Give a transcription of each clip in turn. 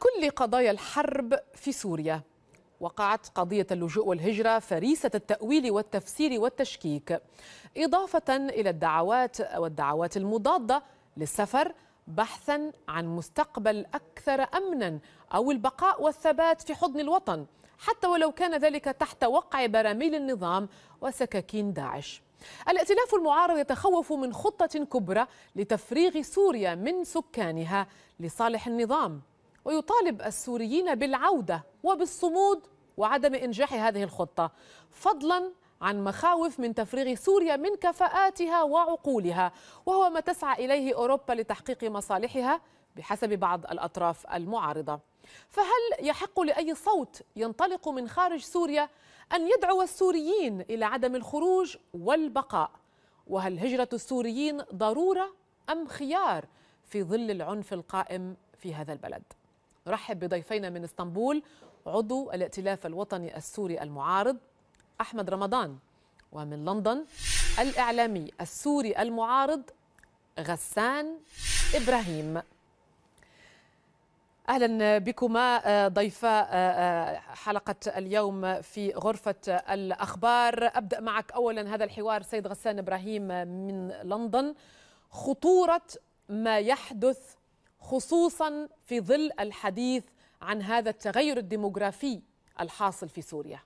كل قضايا الحرب في سوريا وقعت قضية اللجوء والهجرة فريسة التأويل والتفسير والتشكيك إضافة إلى الدعوات والدعوات المضادة للسفر بحثا عن مستقبل أكثر أمنا أو البقاء والثبات في حضن الوطن حتى ولو كان ذلك تحت وقع براميل النظام وسكاكين داعش الائتلاف المعارض يتخوف من خطة كبرى لتفريغ سوريا من سكانها لصالح النظام ويطالب السوريين بالعودة وبالصمود وعدم إنجاح هذه الخطة فضلا عن مخاوف من تفريغ سوريا من كفاءاتها وعقولها وهو ما تسعى إليه أوروبا لتحقيق مصالحها بحسب بعض الأطراف المعارضة فهل يحق لأي صوت ينطلق من خارج سوريا أن يدعو السوريين إلى عدم الخروج والبقاء وهل هجرة السوريين ضرورة أم خيار في ظل العنف القائم في هذا البلد رحب بضيفينا من اسطنبول عضو الائتلاف الوطني السوري المعارض أحمد رمضان ومن لندن الإعلامي السوري المعارض غسان إبراهيم اهلا بكما آه، ضيفا آه، آه، حلقه اليوم في غرفه الاخبار ابدا معك اولا هذا الحوار سيد غسان ابراهيم من لندن خطوره ما يحدث خصوصا في ظل الحديث عن هذا التغير الديموغرافي الحاصل في سوريا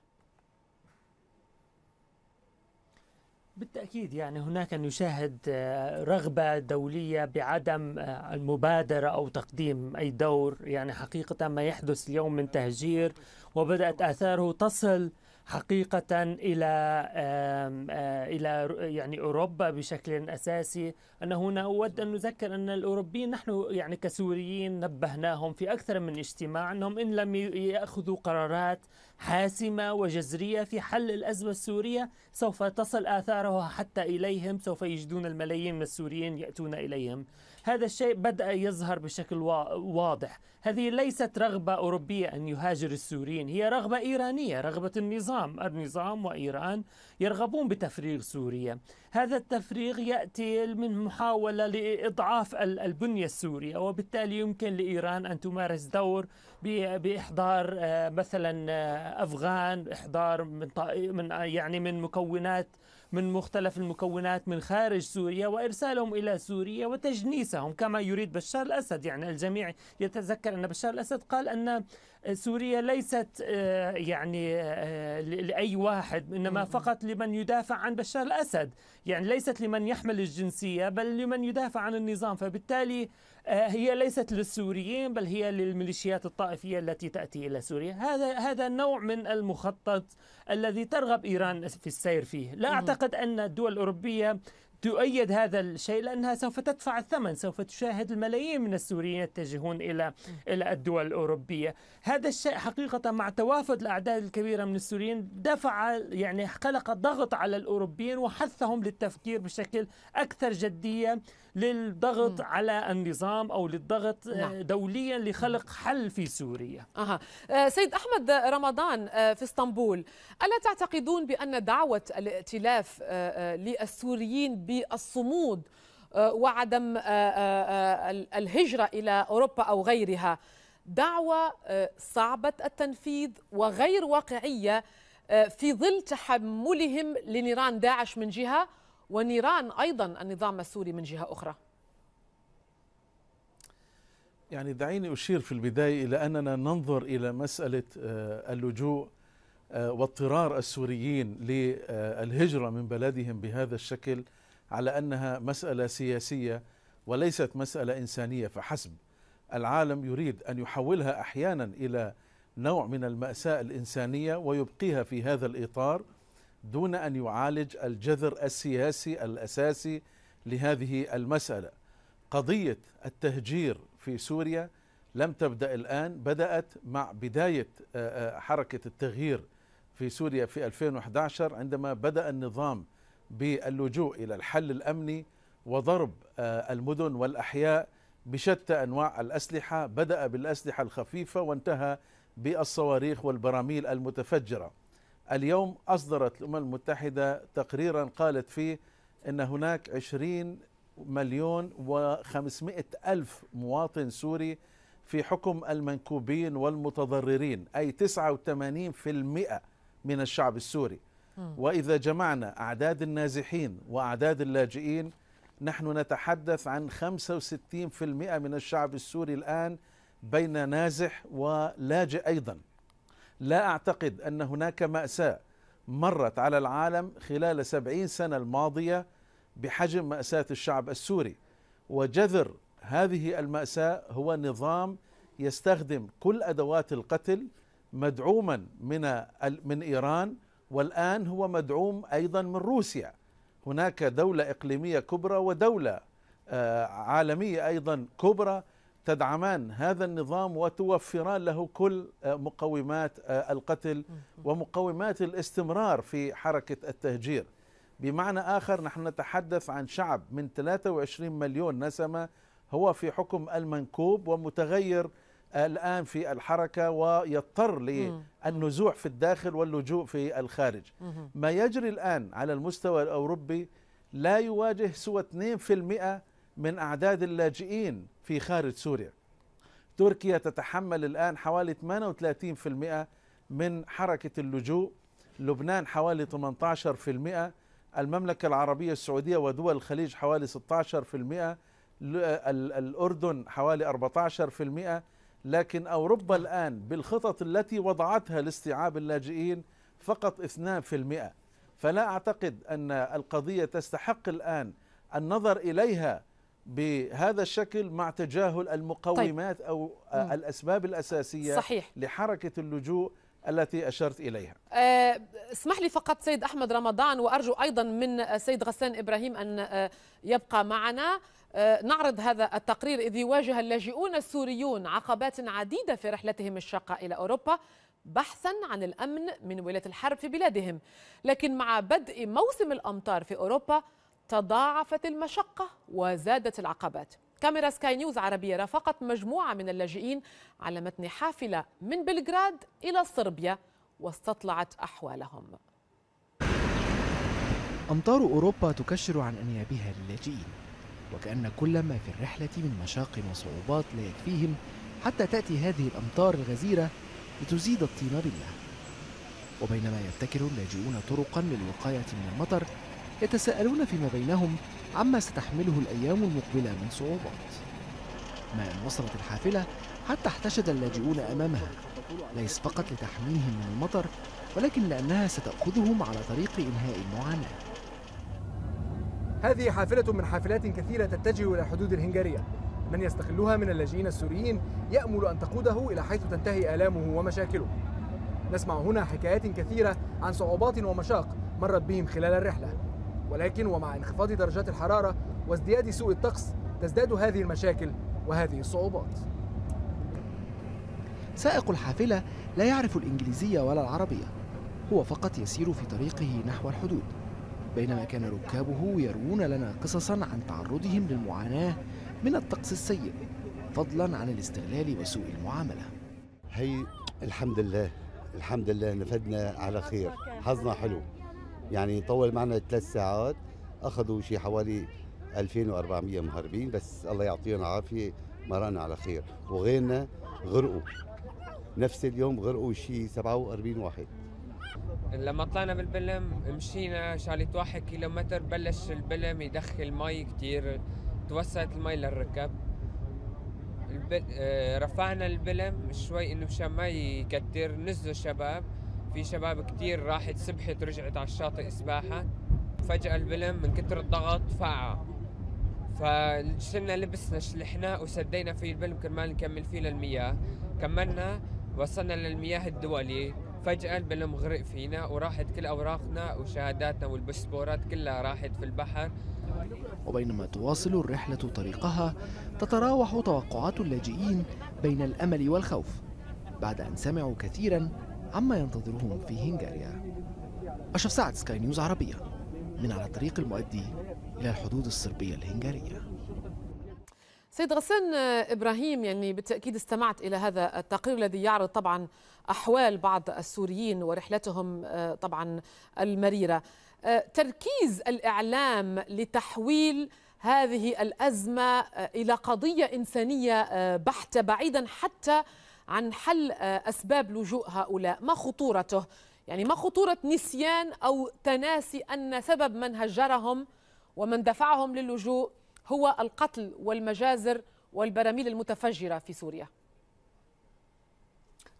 بالتأكيد يعني هناك نشاهد آه، رغبة دولية بعدم آه، المبادرة أو تقديم أي دور يعني حقيقة ما يحدث اليوم من تهجير وبدأت آثاره تصل حقيقة إلى آه، إلى يعني أوروبا بشكل أساسي أنا هنا أود أن نذكر أن الأوروبيين نحن يعني كسوريين نبهناهم في أكثر من اجتماع أنهم إن لم يأخذوا قرارات حاسمة وجذرية في حل الأزمة السورية سوف تصل آثارها حتى إليهم سوف يجدون الملايين من السوريين يأتون إليهم هذا الشيء بدأ يظهر بشكل واضح هذه ليست رغبة أوروبية أن يهاجر السوريين هي رغبة إيرانية رغبة النظام النظام وإيران يرغبون بتفريغ سوريا هذا التفريغ يأتي من محاولة لإضعاف البنية السورية وبالتالي يمكن لإيران أن تمارس دور بإحضار آه، مثلا آه، أفغان إحضار من آه، يعني من مكونات من مختلف المكونات من خارج سوريا وارسالهم الى سوريا وتجنيسهم كما يريد بشار الاسد يعني الجميع يتذكر ان بشار الاسد قال ان سوريا ليست آه، يعني آه، لاي واحد انما فقط لمن يدافع عن بشار الاسد يعني ليست لمن يحمل الجنسيه بل لمن يدافع عن النظام فبالتالي آه، هي ليست للسوريين بل هي للميليشيات الطائفية التي تأتي إلى سوريا هذا هذا نوع من المخطط الذي ترغب إيران في السير فيه لا أعتقد أن الدول الأوروبية تؤيد هذا الشيء لانها سوف تدفع الثمن، سوف تشاهد الملايين من السوريين يتجهون الى الى الدول الاوروبيه، هذا الشيء حقيقه مع توافد الاعداد الكبيره من السوريين دفع يعني خلق ضغط على الاوروبيين وحثهم للتفكير بشكل اكثر جديه للضغط م. على النظام أو للضغط آه، نعم. دوليا لخلق حل في سوريا أه. سيد أحمد رمضان آه، في اسطنبول ألا تعتقدون بأن دعوة الائتلاف آه، للسوريين بالصمود وعدم الهجرة إلى أوروبا أو غيرها دعوة صعبة التنفيذ وغير واقعية في ظل تحملهم لنيران داعش من جهة ونيران أيضا النظام السوري من جهة أخرى يعني دعيني أشير في البداية إلى أننا ننظر إلى مسألة آه، اللجوء آه، واضطرار السوريين للهجرة من بلدهم بهذا الشكل على أنها مسألة سياسية وليست مسألة إنسانية فحسب العالم يريد أن يحولها أحيانا إلى نوع من المأساة الإنسانية ويبقيها في هذا الإطار دون ان يعالج الجذر السياسي الاساسي لهذه المساله. قضيه التهجير في سوريا لم تبدا الان، بدات مع بدايه حركه التغيير في سوريا في 2011 عندما بدا النظام باللجوء الى الحل الامني وضرب المدن والاحياء بشتى انواع الاسلحه، بدا بالاسلحه الخفيفه وانتهى بالصواريخ والبراميل المتفجره. اليوم أصدرت الأمم المتحدة تقريرا قالت فيه أن هناك 20 مليون و500 ألف مواطن سوري في حكم المنكوبين والمتضررين أي 89% من الشعب السوري وإذا جمعنا أعداد النازحين وأعداد اللاجئين نحن نتحدث عن 65% من الشعب السوري الآن بين نازح ولاجئ أيضاً لا أعتقد أن هناك مأساة مرت على العالم خلال سبعين سنة الماضية بحجم مأساة الشعب السوري وجذر هذه المأساة هو نظام يستخدم كل أدوات القتل مدعوما من من إيران والآن هو مدعوم أيضا من روسيا هناك دولة إقليمية كبرى ودولة آه، عالمية أيضا كبرى تدعمان هذا النظام وتوفران له كل آه، مقومات آه، القتل ومقومات الاستمرار في حركة التهجير بمعنى آخر نحن نتحدث عن شعب من 23 مليون نسمة هو في حكم المنكوب ومتغير آه، الآن في الحركة ويضطر للنزوح في الداخل واللجوء في الخارج ما يجري الآن على المستوى الأوروبي لا يواجه سوى 2% من أعداد اللاجئين في خارج سوريا تركيا تتحمل الآن حوالي 38% من حركة اللجوء لبنان حوالي 18% المملكة العربية السعودية ودول الخليج حوالي 16% الأردن حوالي 14% لكن أوروبا الآن بالخطط التي وضعتها لاستيعاب اللاجئين فقط 2% فلا أعتقد أن القضية تستحق الآن النظر إليها بهذا الشكل مع تجاهل المقومات طيب. أو مم. آه، الأسباب الأساسية صحيح. لحركة اللجوء التي أشرت إليها آه، اسمح لي فقط سيد أحمد رمضان وأرجو أيضا من سيد غسان إبراهيم أن آه، يبقى معنا نعرض هذا التقرير إذ يواجه اللاجئون السوريون عقبات عديدة في رحلتهم الشاقة إلى أوروبا بحثا عن الأمن من ولاية الحرب في بلادهم لكن مع بدء موسم الأمطار في أوروبا تضاعفت المشقة وزادت العقبات كاميرا سكاي نيوز عربية رافقت مجموعة من اللاجئين على متن حافلة من بلغراد إلى صربيا واستطلعت أحوالهم أمطار أوروبا تكشر عن أنيابها للاجئين وكأن كل ما في الرحلة من مشاق وصعوبات لا يكفيهم حتى تأتي هذه الأمطار الغزيرة لتزيد الطين بالله وبينما يبتكر اللاجئون طرقا للوقاية من المطر يتساءلون فيما بينهم عما ستحمله الأيام المقبلة من صعوبات ما أن وصلت الحافلة حتى احتشد اللاجئون أمامها ليس فقط لتحميهم من المطر ولكن لأنها ستأخذهم على طريق إنهاء المعاناة هذه حافلة من حافلات كثيرة تتجه إلى حدود الهنغارية من يستغلها من اللاجئين السوريين يأمل أن تقوده إلى حيث تنتهي آلامه ومشاكله نسمع هنا حكايات كثيرة عن صعوبات ومشاق مرت بهم خلال الرحلة ولكن ومع انخفاض درجات الحرارة وازدياد سوء الطقس تزداد هذه المشاكل وهذه الصعوبات سائق الحافلة لا يعرف الإنجليزية ولا العربية هو فقط يسير في طريقه نحو الحدود بينما كان ركابه يروون لنا قصصا عن تعرضهم للمعاناة من الطقس السيء فضلا عن الاستغلال وسوء المعاملة هي الحمد لله الحمد لله نفدنا على خير حظنا حلو يعني طول معنا ثلاث ساعات اخذوا شي حوالي 2400 مهربين بس الله يعطيهم العافيه مرقنا على خير وغيرنا غرقوا نفس اليوم غرقوا شي 47 واحد لما طلعنا بالبلم مشينا شالت واحد كيلومتر بلش البلم يدخل مي كتير توسعت المي للركب البل... آه، رفعنا البلم شوي انه مشان ما يكتر نزلوا شباب في شباب كتير راحت سبحت رجعت على الشاطئ سباحة فجأة البلم من كتر الضغط فاعة فشلنا لبسنا شلحناه وسدينا فيه البلم كرمال نكمل فيه للمياه كملنا وصلنا للمياه الدولي فجأة البلم غرق فينا وراحت كل أوراقنا وشهاداتنا والبسبورات كلها راحت في البحر وبينما تواصل الرحلة طريقها تتراوح توقعات اللاجئين بين الأمل والخوف بعد أن سمعوا كثيرا عما ينتظرهم في هنغاريا أشرف سعد سكاي نيوز عربية من على الطريق المؤدي إلى الحدود الصربية الهنغارية سيد غسان إبراهيم يعني بالتأكيد استمعت إلى هذا التقرير الذي يعرض طبعا أحوال بعض السوريين ورحلتهم آه، طبعا المريرة آه، تركيز الإعلام لتحويل هذه الأزمة آه، إلى قضية إنسانية بحتة بعيدا حتى عن حل آه، أسباب لجوء هؤلاء ما خطورته يعني ما خطورة نسيان أو تناسي أن سبب من هجرهم ومن دفعهم للجوء هو القتل والمجازر والبراميل المتفجرة في سوريا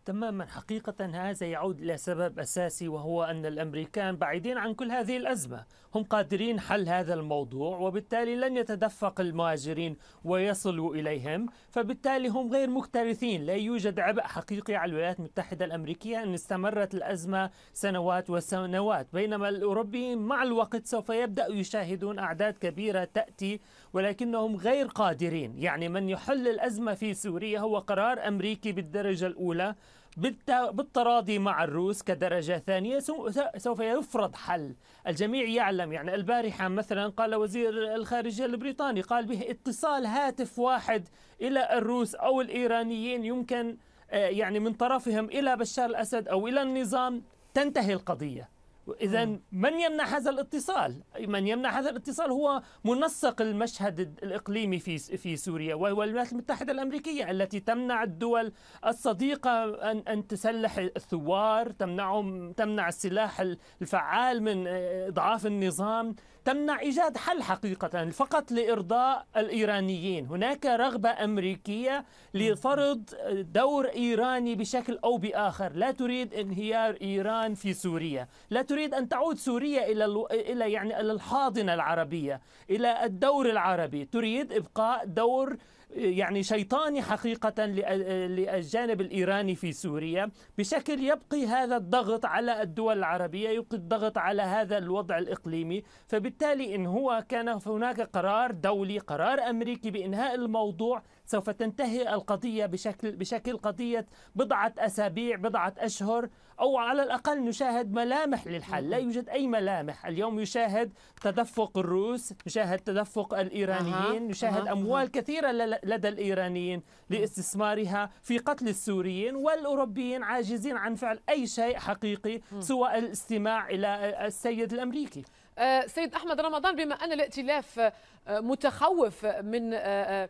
تماما حقيقة هذا يعود إلى سبب أساسي وهو أن الأمريكان بعيدين عن كل هذه الأزمة هم قادرين حل هذا الموضوع وبالتالي لن يتدفق المهاجرين ويصلوا إليهم فبالتالي هم غير مكترثين لا يوجد عبء حقيقي على الولايات المتحدة الأمريكية أن استمرت الأزمة سنوات وسنوات بينما الأوروبيين مع الوقت سوف يبدأ يشاهدون أعداد كبيرة تأتي ولكنهم غير قادرين يعني من يحل الأزمة في سوريا هو قرار أمريكي بالدرجة الأولى بالتراضي مع الروس كدرجة ثانية سوف يفرض حل الجميع يعلم يعني البارحة مثلا قال وزير الخارجية البريطاني قال به اتصال هاتف واحد إلى الروس أو الإيرانيين يمكن آه، يعني من طرفهم إلى بشار الأسد أو إلى النظام تنتهي القضية اذا من يمنع هذا الاتصال من يمنع هذا الاتصال هو منسق المشهد الاقليمي في في سوريا وهو الولايات المتحده الامريكيه التي تمنع الدول الصديقه ان ان تسلح الثوار تمنعهم تمنع السلاح الفعال من اضعاف النظام تمنع ايجاد حل حقيقه فقط لارضاء الايرانيين هناك رغبه امريكيه لفرض دور ايراني بشكل او باخر لا تريد انهيار ايران في سوريا لا تريد تريد ان تعود سوريا الى الى يعني الى الحاضنه العربيه، الى الدور العربي، تريد ابقاء دور يعني شيطاني حقيقة للجانب الإيراني في سوريا بشكل يبقي هذا الضغط على الدول العربية يبقي الضغط على هذا الوضع الإقليمي فبالتالي إن هو كان هناك قرار دولي قرار أمريكي بإنهاء الموضوع سوف تنتهي القضية بشكل بشكل قضية بضعة أسابيع بضعة أشهر أو على الأقل نشاهد ملامح للحل لا يوجد أي ملامح اليوم يشاهد تدفق الروس نشاهد تدفق الإيرانيين نشاهد أموال كثيرة لدى الإيرانيين لاستثمارها في قتل السوريين والأوروبيين عاجزين عن فعل أي شيء حقيقي سوى الاستماع إلى السيد الأمريكي آه، سيد أحمد رمضان بما أن الائتلاف آه، متخوف من آه،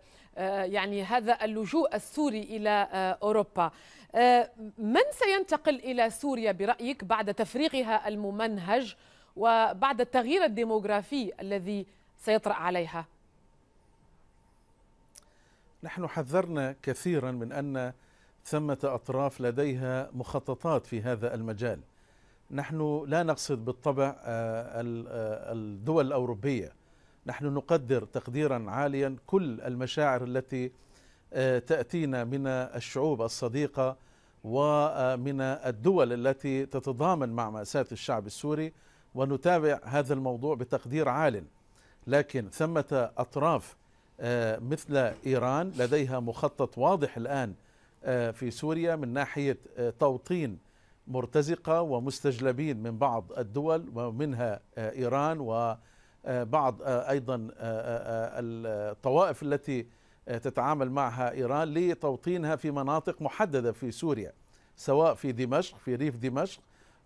يعني هذا اللجوء السوري إلى أوروبا آه، من سينتقل إلى سوريا برأيك بعد تفريغها الممنهج وبعد التغيير الديموغرافي الذي سيطرأ عليها نحن حذرنا كثيرا من أن ثمة أطراف لديها مخططات في هذا المجال نحن لا نقصد بالطبع آه، آه، الدول الأوروبية نحن نقدر تقديرا عاليا كل المشاعر التي تأتينا من الشعوب الصديقة ومن الدول التي تتضامن مع مأساة الشعب السوري ونتابع هذا الموضوع بتقدير عال لكن ثمة أطراف آه، مثل إيران لديها مخطط واضح الآن آه، في سوريا من ناحية آه، توطين مرتزقة ومستجلبين من بعض الدول ومنها إيران وبعض أيضا الطوائف التي تتعامل معها إيران لتوطينها في مناطق محددة في سوريا سواء في دمشق في ريف دمشق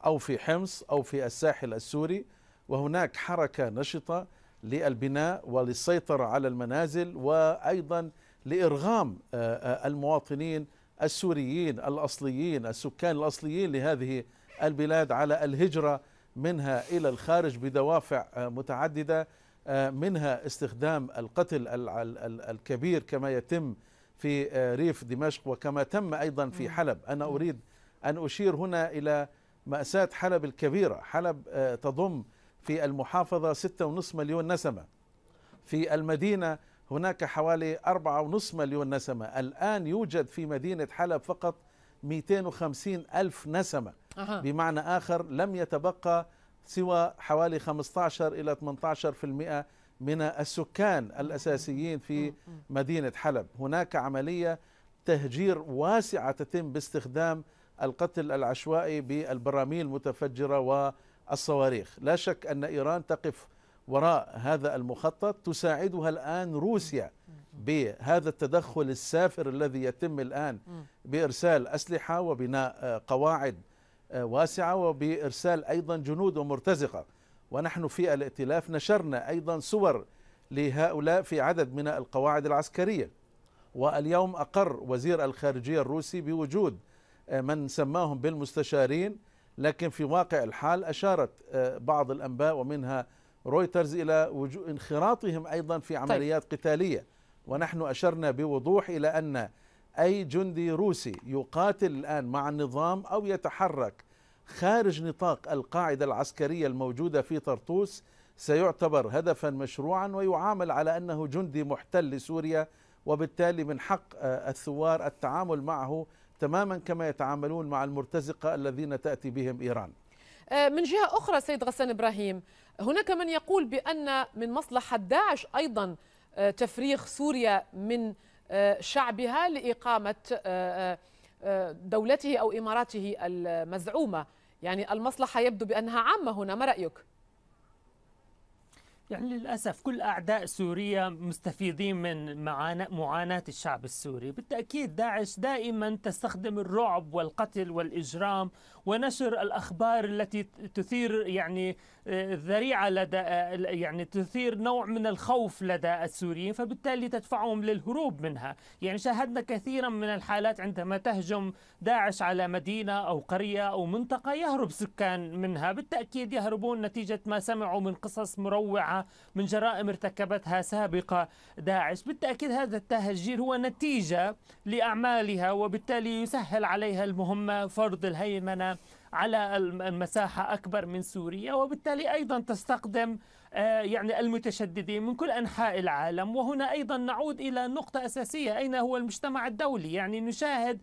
أو في حمص أو في الساحل السوري وهناك حركة نشطة للبناء وللسيطرة على المنازل وأيضا لإرغام آه، آه، المواطنين السوريين الأصليين السكان الأصليين لهذه البلاد على الهجرة منها إلى الخارج بدوافع آه، متعددة آه، منها استخدام القتل الكبير كما يتم في آه، ريف دمشق وكما تم أيضا في حلب أنا أريد أن أشير هنا إلى مأساة حلب الكبيرة حلب آه، تضم في المحافظة ستة ونصف مليون نسمة في المدينة هناك حوالي أربعة ونصف مليون نسمة الآن يوجد في مدينة حلب فقط 250 ألف نسمة بمعنى آخر لم يتبقى سوى حوالي 15 إلى 18% من السكان الأساسيين في مدينة حلب هناك عملية تهجير واسعة تتم باستخدام القتل العشوائي بالبراميل المتفجرة والصواريخ لا شك أن إيران تقف وراء هذا المخطط تساعدها الآن روسيا بهذا التدخل السافر الذي يتم الآن بإرسال أسلحة وبناء قواعد آه، واسعة وبإرسال أيضا جنود ومرتزقة ونحن في الائتلاف نشرنا أيضا صور لهؤلاء في عدد من القواعد العسكرية واليوم أقر وزير الخارجية الروسي بوجود آه، من سماهم بالمستشارين لكن في واقع الحال أشارت آه، بعض الأنباء ومنها رويترز إلى انخراطهم أيضا في طيب. عمليات طيب. قتالية ونحن أشرنا بوضوح إلى أن أي جندي روسي يقاتل الآن مع النظام أو يتحرك خارج نطاق القاعدة العسكرية الموجودة في طرطوس سيعتبر هدفا مشروعا ويعامل على أنه جندي محتل لسوريا وبالتالي من حق آه، الثوار التعامل معه تماما كما يتعاملون مع المرتزقة الذين تأتي بهم إيران آه، من جهة أخرى سيد غسان إبراهيم هناك من يقول بأن من مصلحة داعش أيضا آه، تفريغ سوريا من شعبها لإقامة آه، آه، آه، دولته أو إماراته المزعومة يعني المصلحة يبدو بأنها عامة هنا ما رأيك؟ يعني للأسف كل أعداء سوريا مستفيدين من معاناة الشعب السوري بالتأكيد داعش دائما تستخدم الرعب والقتل والإجرام ونشر الأخبار التي تثير يعني آه، ذريعة لدى آه، يعني تثير نوع من الخوف لدى السوريين فبالتالي تدفعهم للهروب منها يعني شاهدنا كثيرا من الحالات عندما تهجم داعش على مدينة أو قرية أو منطقة يهرب سكان منها بالتأكيد يهربون نتيجة ما سمعوا من قصص مروعة من جرائم ارتكبتها سابقة داعش بالتأكيد هذا التهجير هو نتيجة لأعمالها وبالتالي يسهل عليها المهمة فرض الهيمنة على المساحة أكبر من سوريا وبالتالي أيضا تستخدم آه، يعني المتشددين من كل أنحاء العالم وهنا أيضا نعود إلى نقطة أساسية أين هو المجتمع الدولي يعني نشاهد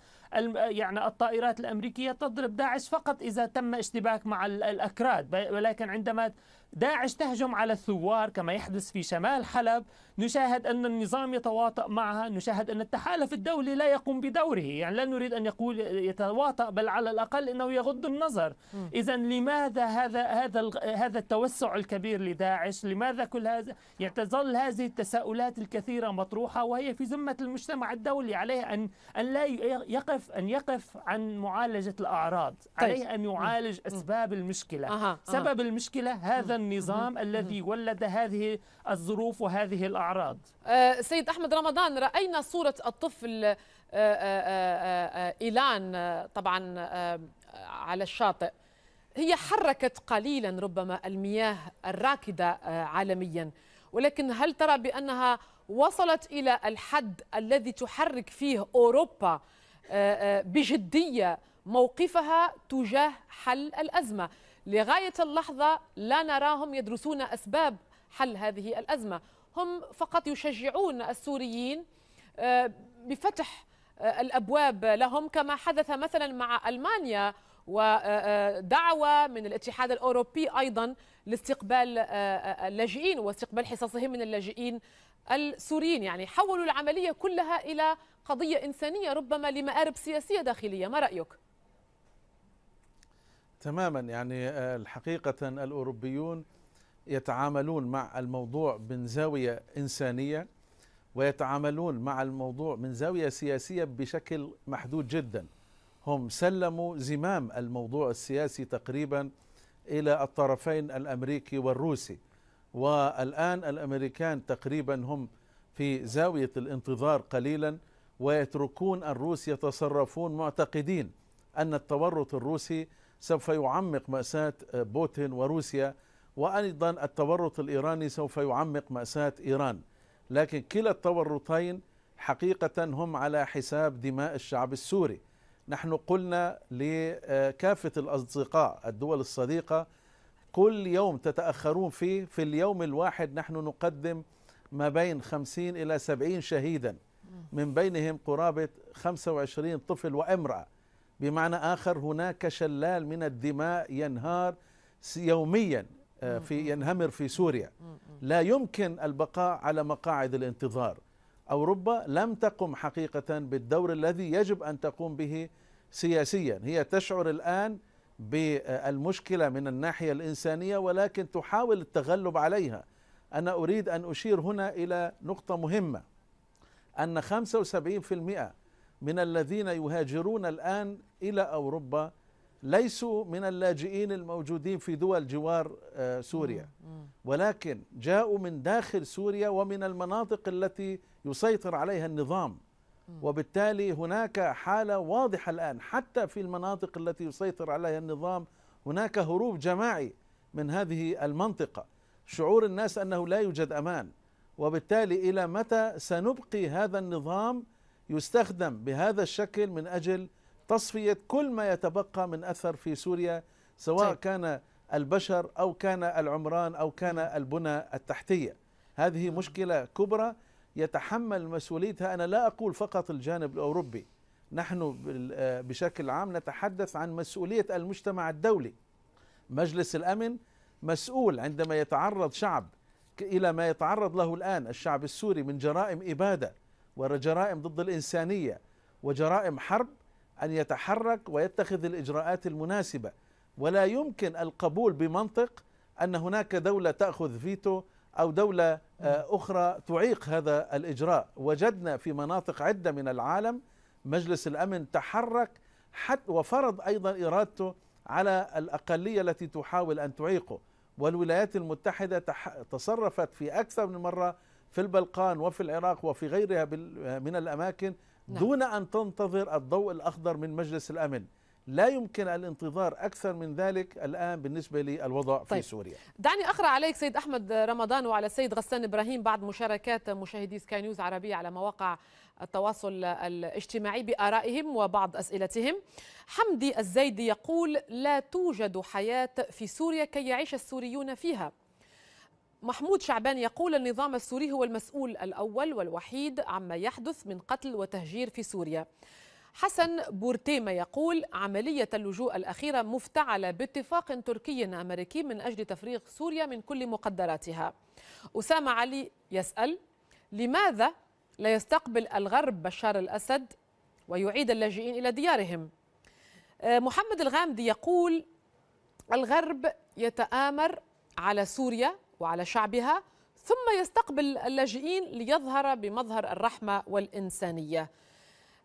يعني الطائرات الأمريكية تضرب داعش فقط إذا تم اشتباك مع الأكراد ولكن عندما داعش تهجم على الثوار كما يحدث في شمال حلب نشاهد أن النظام يتواطأ معها نشاهد أن التحالف الدولي لا يقوم بدوره يعني لا نريد أن يقول يتواطأ بل على الأقل أنه يغض النظر إذا لماذا هذا هذا هذا التوسع الكبير لداعش لماذا كل هذا يتظل تظل هذه التساؤلات الكثيرة مطروحة وهي في ذمة المجتمع الدولي عليه أن أن لا يقف أن يقف عن معالجة الأعراض طيب. عليه أن يعالج أسباب المشكلة سبب المشكلة هذا النظام الذي ولد هذه الظروف وهذه الأعراض أه، سيد أحمد رمضان رأينا صورة الطفل أه، أه، إيلان طبعا على الشاطئ هي حركت قليلا ربما المياه الراكدة عالميا ولكن هل ترى بأنها وصلت إلى الحد الذي تحرك فيه أوروبا بجدية موقفها تجاه حل الأزمة لغاية اللحظة لا نراهم يدرسون أسباب حل هذه الأزمة هم فقط يشجعون السوريين آه، بفتح آه، الأبواب لهم كما حدث مثلا مع ألمانيا ودعوة آه، من الاتحاد الأوروبي أيضا لاستقبال اللاجئين واستقبال حصصهم من اللاجئين السوريين يعني حولوا العملية كلها إلى قضية إنسانية ربما لمآرب سياسية داخلية ما رأيك؟ تماما يعني الحقيقة آه، الأوروبيون يتعاملون مع الموضوع من زاوية إنسانية ويتعاملون مع الموضوع من زاوية سياسية بشكل محدود جدا هم سلموا زمام الموضوع السياسي تقريبا إلى الطرفين الأمريكي والروسي والآن الأمريكان تقريبا هم في زاوية الانتظار قليلا ويتركون الروس يتصرفون معتقدين أن التورط الروسي سوف يعمق مأساة آه، بوتين وروسيا وأيضا التورط الإيراني سوف يعمق مأساة إيران لكن كلا التورطين حقيقة هم على حساب دماء الشعب السوري نحن قلنا لكافة الأصدقاء الدول الصديقة كل يوم تتأخرون فيه في اليوم الواحد نحن نقدم ما بين 50 إلى 70 شهيدا من بينهم قرابة 25 طفل وامرأة بمعنى آخر هناك شلال من الدماء ينهار يوميا آه، في ينهمر في سوريا لا يمكن البقاء على مقاعد الانتظار أوروبا لم تقم حقيقة بالدور الذي يجب أن تقوم به سياسيا هي تشعر الآن بالمشكلة من الناحية الإنسانية ولكن تحاول التغلب عليها أنا أريد أن أشير هنا إلى نقطة مهمة أن 75% من الذين يهاجرون الآن إلى أوروبا ليسوا من اللاجئين الموجودين في دول جوار آه، سوريا ولكن جاءوا من داخل سوريا ومن المناطق التي يسيطر عليها النظام وبالتالي هناك حالة واضحة الآن حتى في المناطق التي يسيطر عليها النظام هناك هروب جماعي من هذه المنطقة شعور الناس أنه لا يوجد أمان وبالتالي إلى متى سنبقي هذا النظام يستخدم بهذا الشكل من أجل تصفية كل ما يتبقى من أثر في سوريا سواء طيب. كان البشر أو كان العمران أو كان البنى التحتية هذه نعم. مشكلة كبرى يتحمل مسؤوليتها أنا لا أقول فقط الجانب الأوروبي نحن آه، بشكل عام نتحدث عن مسؤولية المجتمع الدولي مجلس الأمن مسؤول عندما يتعرض شعب إلى ما يتعرض له الآن الشعب السوري من جرائم إبادة وجرائم ضد الإنسانية وجرائم حرب أن يتحرك ويتخذ الإجراءات المناسبة ولا يمكن القبول بمنطق أن هناك دولة تأخذ فيتو أو دولة آه، أخرى تعيق هذا الإجراء وجدنا في مناطق عدة من العالم مجلس الأمن تحرك حتى وفرض أيضا إرادته على الأقلية التي تحاول أن تعيقه والولايات المتحدة تصرفت في أكثر من مرة في البلقان وفي العراق وفي غيرها من الأماكن نعم. دون أن تنتظر الضوء الأخضر من مجلس الأمن لا يمكن الانتظار أكثر من ذلك الآن بالنسبة للوضع طيب. في سوريا دعني أقرأ عليك سيد أحمد رمضان وعلى السيد غسان إبراهيم بعض مشاركات مشاهدي سكاي نيوز عربية على مواقع التواصل الاجتماعي بآرائهم وبعض أسئلتهم حمدي الزيدي يقول لا توجد حياة في سوريا كي يعيش السوريون فيها محمود شعبان يقول النظام السوري هو المسؤول الأول والوحيد عما يحدث من قتل وتهجير في سوريا حسن بورتيما يقول عملية اللجوء الأخيرة مفتعلة باتفاق تركي أمريكي من أجل تفريغ سوريا من كل مقدراتها أسامة علي يسأل لماذا لا يستقبل الغرب بشار الأسد ويعيد اللاجئين إلى ديارهم آه، محمد الغامدي يقول الغرب يتآمر على سوريا وعلى شعبها ثم يستقبل اللاجئين ليظهر بمظهر الرحمه والانسانيه.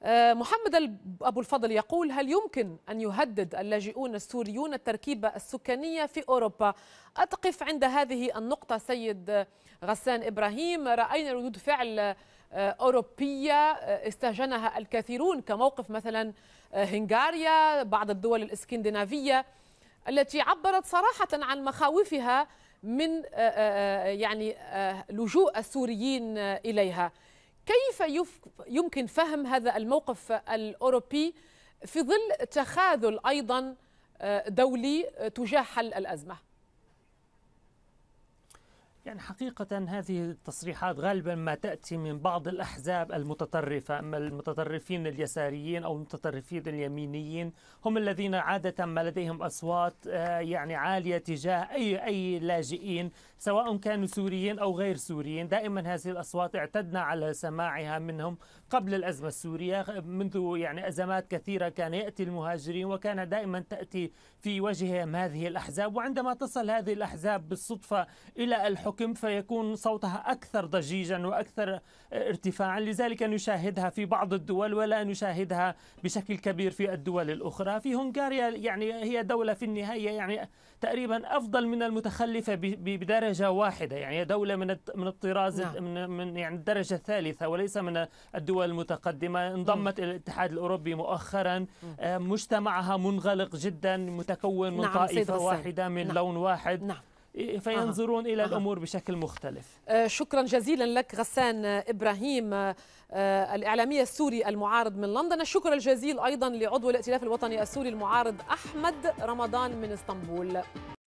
آه، محمد ابو الفضل يقول هل يمكن ان يهدد اللاجئون السوريون التركيبه السكانيه في اوروبا؟ اتقف عند هذه النقطه سيد غسان ابراهيم راينا ردود فعل آه، أوروبية آه، استهجنها الكثيرون كموقف مثلا هنغاريا بعض الدول الإسكندنافية التي عبرت صراحة عن مخاوفها من آه، آه، آه، يعني لجوء السوريين إليها كيف يمكن فهم هذا الموقف الأوروبي في ظل تخاذل أيضا دولي تجاه حل الأزمة؟ يعني حقيقة هذه التصريحات غالبا ما تأتي من بعض الأحزاب المتطرفة أما المتطرفين اليساريين أو المتطرفين اليمينيين هم الذين عادة ما لديهم أصوات آه، يعني عالية تجاه أي أي لاجئين سواء كانوا سوريين أو غير سوريين دائما هذه الأصوات اعتدنا على سماعها منهم قبل الأزمة السورية منذ يعني أزمات كثيرة كان يأتي المهاجرين وكان دائما تأتي في وجههم هذه الأحزاب وعندما تصل هذه الأحزاب بالصدفة إلى الحكم فيكون صوتها أكثر ضجيجا وأكثر ارتفاعا لذلك نشاهدها في بعض الدول ولا نشاهدها بشكل كبير في الدول الأخرى في هنغاريا يعني هي دولة في النهاية يعني تقريبا أفضل من المتخلفة بدرجة واحدة يعني دولة من من الطراز نعم. من يعني الدرجة الثالثة وليس من الدول الدول المتقدمة انضمت إلى الاتحاد الأوروبي مؤخرا آه، مجتمعها منغلق جدا متكون من نعم طائفة واحدة من نعم لون واحد نعم إيه، فينظرون أه. إلى أه. الأمور بشكل مختلف آه، شكرا جزيلا لك غسان آه، إبراهيم الإعلامية الإعلامي السوري المعارض من لندن الشكر الجزيل أيضا لعضو الائتلاف الوطني السوري المعارض أحمد رمضان من اسطنبول